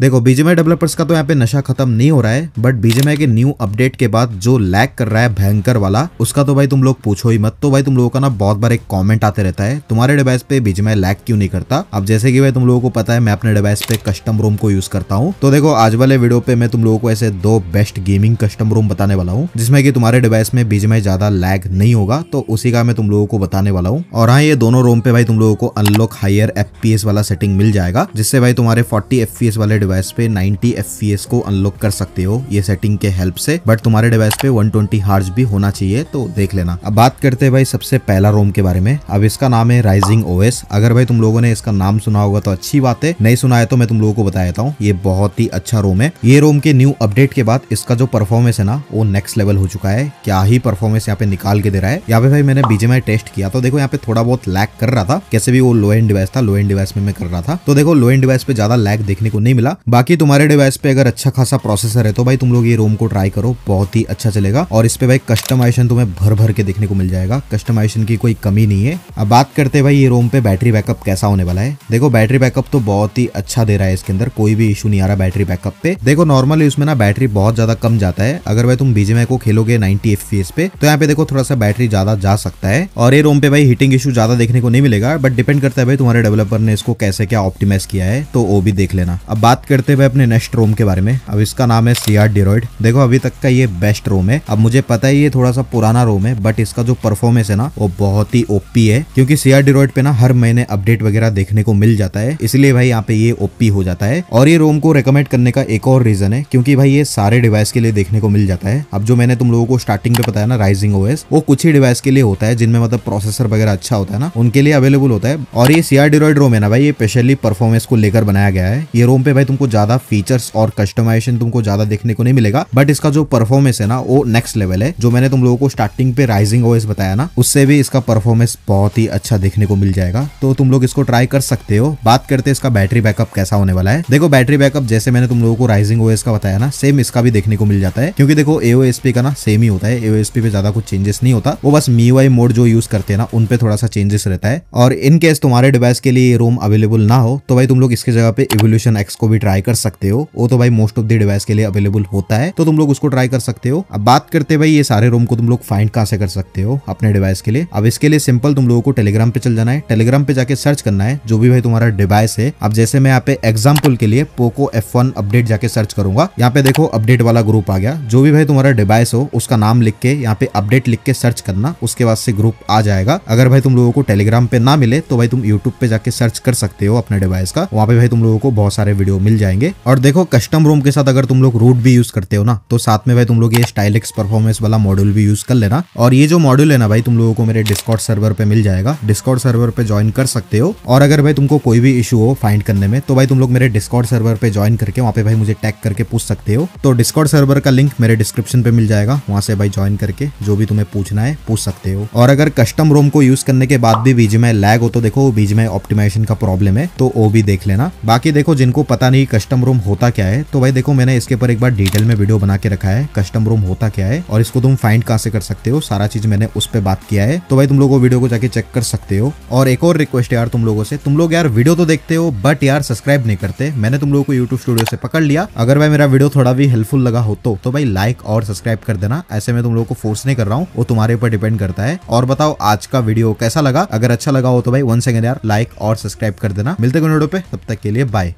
देखो बीजेमआई डेवलपर्स का तो यहाँ पे नशा खत्म नहीं हो रहा है बट बीजेमआई के न्यू अपडेट के बाद जो लैग कर रहा है भयंकर वाला उसका तो भाई तुम लोग पूछो ही मत तो भाई तुम लोगों का ना बहुत बार एक कमेंट आते रहता है तुम्हारे डिवाइस पे बीजेमआई लैग क्यों नहीं करता अब जैसे कि भाई तुम लोगों को पता है मैं अपने डिवाइस पे कस्टम रूम को यूज करता हूँ तो देखो आज वाले वीडियो पे मैं तुम लोगों को ऐसे दो बेस्ट गेमिंग कस्टम रूम बताने वाला हूँ जिसमें की तुम्हारे डिवाइस में बीजेमआई ज्यादा लैग नहीं होगा तो उसी का मैं तुम लोगों को बताने वाला हूँ और हाँ ये दोनों रूम पे भाई तुम लोगों को अनलॉक हायर एफ वाला सेटिंग मिल जाएगा जिससे भाई तुम्हारे फोर्टी एफ वाले डिवाइस पे 90 एफ को अनलॉक कर सकते हो ये सेटिंग के हेल्प से बट तुम्हारे डिवाइस पे 120 ट्वेंटी भी होना चाहिए तो देख लेना अब बात करते हैं भाई सबसे पहला रोम के बारे में अब इसका नाम है राइजिंग ओएस अगर भाई तुम लोगों ने इसका नाम सुना होगा तो अच्छी बात है नहीं सुना है तो मैं तुम लोगों को बता देता हूँ ये बहुत ही अच्छा रोम है ये रोम के न्यू अपडेट के बाद इसका जो परफॉर्मेंस है ना वो नेक्स्ट लेवल हो चुका है क्या ही परफॉर्मेंस यहाँ पे निकाल के दे रहा है यहाँ पे भाई मैंने बीजेमाई टेस्ट किया तो देखो यहाँ पे थोड़ा बहुत लैक कर रहा था कैसे भी वो लो एंड डिवाइस था लो एंड डिवाइस में मैं कर रहा था तो देखो लो एंड डिवाइस पे ज्यादा लैक देखने को नहीं मिला जाएगा बाकी तुम्हारे डिवाइस पे अगर अच्छा खासा प्रोसेसर है तो भाई तुम लोग ये रोम को ट्राई करो बहुत ही अच्छा चलेगा और इस पे भाई कस्टमाइजेशन तुम्हें भर भर के देखने को मिल जाएगा कस्टमाइजेशन की कोई कमी नहीं है अब बात करते भाई ये रोम पे बैटरी बैकअप कैसा होने वाला है देखो बैटरी बैकअप तो बहुत ही अच्छा दे रहा है इसके अंदर कोई भी इशू नहीं आ रहा बैटरी बैकअप पे देखो नॉर्मल उसमें ना बैटरी बहुत ज्यादा कम जाता है अगर भाई तुम बीजेमआई को खेलोगे नाइनटी एफ पे तो यहाँ पे देखो थोड़ा सा बैटरी ज्यादा जा सकता है और ये रोम पे भाई हीटिंग इशू ज्यादा देखने को नहीं मिलेगा बट डिपेंड करता है भाई तुम्हारे डेवलपर ने इसको कैसे क्या ऑप्टिमाइज किया है तो वो भी देख लेना अब बात करते हुए अपने नेक्स्ट रोम के बारे में अब इसका नाम है सीआर डिरोइड देखो अभी तक का ये बेस्ट रोम है अब मुझे पता है ये थोड़ा सा पुराना रोम है बट इसका जो परफॉर्मेंस है ना वो बहुत ही ओपी है क्योंकि सीआर डिरोइड पे ना हर महीने अपडेट वगैरह देखने को मिल जाता है इसलिए भाई यहाँ पे ये ओपी हो जाता है और ये रोम को रिकमेंड करने का एक और रीजन है क्योंकि भाई ये सारे डिवाइस के लिए देखने को मिल जाता है अब जो मैंने तुम लोगों को स्टार्टिंग पे बताया ना राइजिंग ओएस वो कुछ ही डिवाइस के लिए होता है जिनमें मतलब प्रोसेसर वगैरह अच्छा होता है ना उनके लिए अवेलेबल होता है और ये सीआर डिरोइड रोम है ना भाई ये स्पेशली परफॉर्मेंस को लेकर बनाया गया है ये रोम पे भाई तुमको ज्यादा फीचर्स और कस्टमाइजेशन तुमको ज्यादा देखने को नहीं मिलेगा बट इसका जो परफॉर्मेंस है ना वो नेक्स्ट लेवल है जो मैंने तुम लोगों को स्टार्टिंग पे राइजिंग ओएस बताया ना उससे भी इसका परफॉर्मेंस बहुत ही अच्छा देखने को मिल जाएगा तो तुम लोग इसको ट्राई कर सकते हो बात करते इसका बैटरी बैकअप कैसा होने वाला है देखो बैटरी बैकअप जैसे मैंने तुम लोगों को राइजिंग ओएस का बताया ना सेम इसका भी देखने को मिल जाता है क्योंकि देखो एओएसपी का ना सेम ही होता है एओएसपी पे ज्यादा कुछ चेंजेस नहीं होता वो बस मीवाई मोड जो यूज करते हैं ना उनपे थोड़ा सा चेंजेस रहता है और इनकेस तुम्हारे डिवाइस के लिए रोम अवेलेबल ना हो तो भाई तुम लोग इसके जगह पे इवोल्यूशन एक्स को भी ट्राई कर सकते हो वो तो भाई मोस्ट ऑफ द डिवाइस के लिए अवेलेबल होता है तो तुम लोग उसको ट्राई कर सकते हो अब बात करते भाई ये सारे रोम को तुम लोग फाइंड कहां से कर सकते हो अपने डिवाइस के लिए अब इसके लिए सिंपल तुम लोगों को टेलीग्राम पे चल जाना है टेलीग्राम पे जाके सर्च करना है जो भी भाई तुम्हारा डिवाइस है अब जैसे मैं यहाँ पे एग्जाम्पल के लिए पोको एफ अपडेट जाके सर्च करूंगा यहाँ पे देखो अपडेट वाला ग्रुप आ गया जो भी भाई तुम्हारा डिवाइस हो उसका नाम लिख के यहाँ पे अपडेट लिख के सर्च करना उसके बाद से ग्रुप आ जाएगा अगर भाई तुम लोगों को टेलीग्राम पे ना मिले तो भाई तुम यूट्यूब पे जाके सर्च कर सकते हो अपने डिवाइस का वहाँ पे भाई तुम लोगों को बहुत सारे वीडियो मिल मिल जाएंगे और देखो कस्टम रोम के साथ अगर तुम लोग रूट भी यूज करते हो ना तो साथ में भाई तुम लोग ये स्टाइलिक्स परफॉर्मेंस वाला मॉड्यूल भी यूज कर लेना और ये जो मॉड्यूल है ना भाई तुम लोगों को मेरे डिस्कॉर्ड सर्वर पे मिल जाएगा डिस्कॉर्ड सर्वर पे ज्वाइन कर सकते हो और अगर भाई तुमको कोई भी इशू हो फाइंड करने में तो भाई तुम लोग मेरे डिस्कॉर्ड सर्वर पे ज्वाइन करके वहाँ पे भाई मुझे टैग करके पूछ सकते हो तो डिस्कॉर्ड सर्वर का लिंक मेरे डिस्क्रिप्शन पे मिल जाएगा वहाँ से भाई ज्वाइन करके जो भी तुम्हें पूछना है पूछ सकते हो और अगर कस्टम रोम को यूज करने के बाद भी बीच में लैग हो तो देखो बीच में ऑप्टिमाइजेशन का प्रॉब्लम है तो वो भी देख लेना बाकी देखो जिनको पता नहीं भाई कस्टम रूम होता क्या है तो भाई देखो मैंने इसके ऊपर एक बार डिटेल में वीडियो बना के रखा है कस्टम रूम होता क्या है और इसको तुम फाइंड कहाँ से कर सकते हो सारा चीज मैंने उस पर बात किया है तो भाई तुम लोग वीडियो को जाके चेक कर सकते हो और एक और रिक्वेस्ट है यार तुम लोगों से तुम लोग यार वीडियो तो देखते हो बट यार सब्सक्राइब नहीं करते मैंने तुम लोगों को यूट्यूब स्टूडियो से पकड़ लिया अगर भाई मेरा वीडियो थोड़ा भी हेल्पफुल लगा हो तो, तो भाई लाइक और सब्सक्राइब कर देना ऐसे में तुम लोगों को फोर्स नहीं कर रहा हूँ वो तुम्हारे ऊपर डिपेंड करता है और बताओ आज का वीडियो कैसा लगा अगर अच्छा लगा हो तो भाई वन सेकेंड यार लाइक और सब्सक्राइब कर देना मिलते हैं पे तब तक के लिए बाय